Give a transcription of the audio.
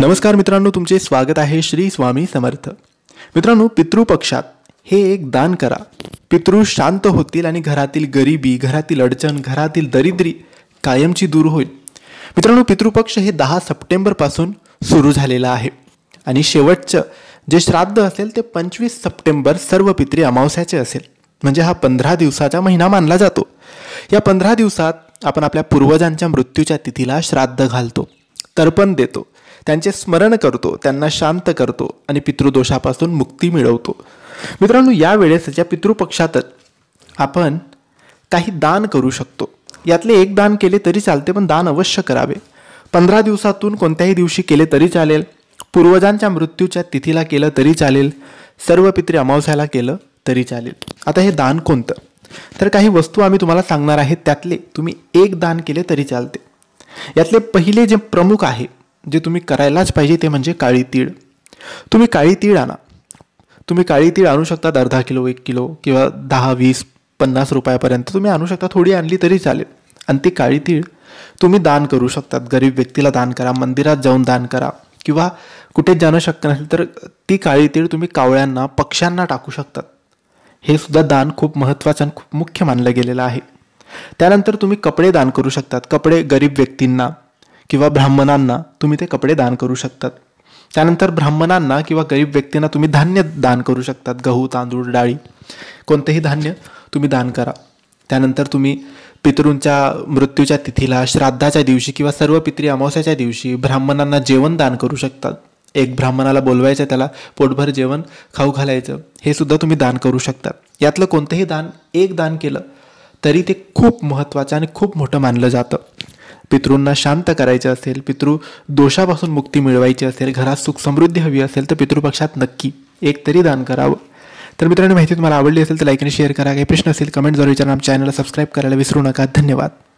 नमस्कार मित्रांनो तुमचे स्वागत आहे श्री स्वामी समर्थ मित्रांनो पितृपक्षात हे एक दान करा पितृ शांत होतील आणि घरातील गरिबी घरातील अडचण घरातील दरिद्री कायमची दूर होईल मित्रांनो पितृपक्ष हे दहा सप्टेंबरपासून सुरू झालेलं आहे आणि शेवटचं जे श्राद्ध असेल ते पंचवीस सप्टेंबर सर्व पितृ अमावस्याचे असेल म्हणजे हा पंधरा दिवसाचा महिना मानला जातो या पंधरा दिवसात आपण आपल्या पूर्वजांच्या मृत्यूच्या तिथीला श्राद्ध घालतो तर्पण देतो त्यांचे स्मरण करतो त्यांना शांत करतो आणि पितृदोषापासून मुक्ती मिळवतो मित्रांनो यावेळेस ज्या पितृपक्षातच आपण काही दान करू शकतो यातले एक दान केले तरी चालते पण दान अवश्य करावे पंधरा दिवसातून कोणत्याही दिवशी केले तरी चालेल पूर्वजांच्या मृत्यूच्या तिथीला केलं तरी चालेल सर्व पितृ अमावस्याला केलं तरी चालेल आता हे दान कोणतं तर काही वस्तू आम्ही तुम्हाला सांगणार आहेत त्यातले तुम्ही एक दान केले तरी चालते यातले पहिले जे प्रमुख आहे जे तुम्ही करायलाच पाहिजे ते म्हणजे काळी तीळ तुम्ही काळी तीळ आणा तुम्ही काळी तीळ आणू शकता अर्धा किलो एक किलो किंवा दहा वीस पन्नास रुपयापर्यंत तुम्ही आणू शकता थोडी आणली तरी चालेल आणि ती काळी तीळ तुम्ही दान करू शकतात गरीब व्यक्तीला दान करा मंदिरात जाऊन दान करा किंवा कुठे जाणं शक्य नसेल तर ती काळी तीळ तुम्ही कावळ्यांना पक्ष्यांना टाकू शकतात हे सुद्धा दान खूप महत्त्वाचं आणि खूप मुख्य मानलं गेलेलं आहे त्यानंतर तुम्ही कपडे दान करू शकतात कपडे गरीब व्यक्तींना किंवा ब्राह्मणांना तुम्ही ते कपडे दान करू शकतात त्यानंतर ब्राह्मणांना किंवा गरीब व्यक्तींना तुम्ही धान्य दान करू शकतात गहू तांदूळ डाळी कोणतेही धान्य तुम्ही दान करा त्यानंतर तुम्ही पितरूंच्या मृत्यूच्या तिथीला श्राद्धाच्या दिवशी किंवा सर्व पितरी अमावस्याच्या दिवशी ब्राह्मणांना जेवण दान करू शकतात एक ब्राह्मणाला बोलवायचं त्याला पोटभर जेवण खाऊ घालायचं हे सुद्धा तुम्ही दान करू शकतात यातलं कोणतंही दान एक दान केलं तरी ते खूप महत्त्वाचं आणि खूप मोठं मानलं जातं पितृंना शांत करायचे असेल पितृ दोषापासून मुक्ती मिळवायची असेल घरात सुख समृद्धी हवी असेल तर पितृपक्षात नक्की एक तरी दान करावं तर मित्रांनो माहिती तुम्हाला आवडली असेल तर लाईक आणि शेअर करा काही प्रश्न असेल कमेंट जर विचारा आमच्या चॅनलला सबस्क्राईब करायला विसरू नका धन्यवाद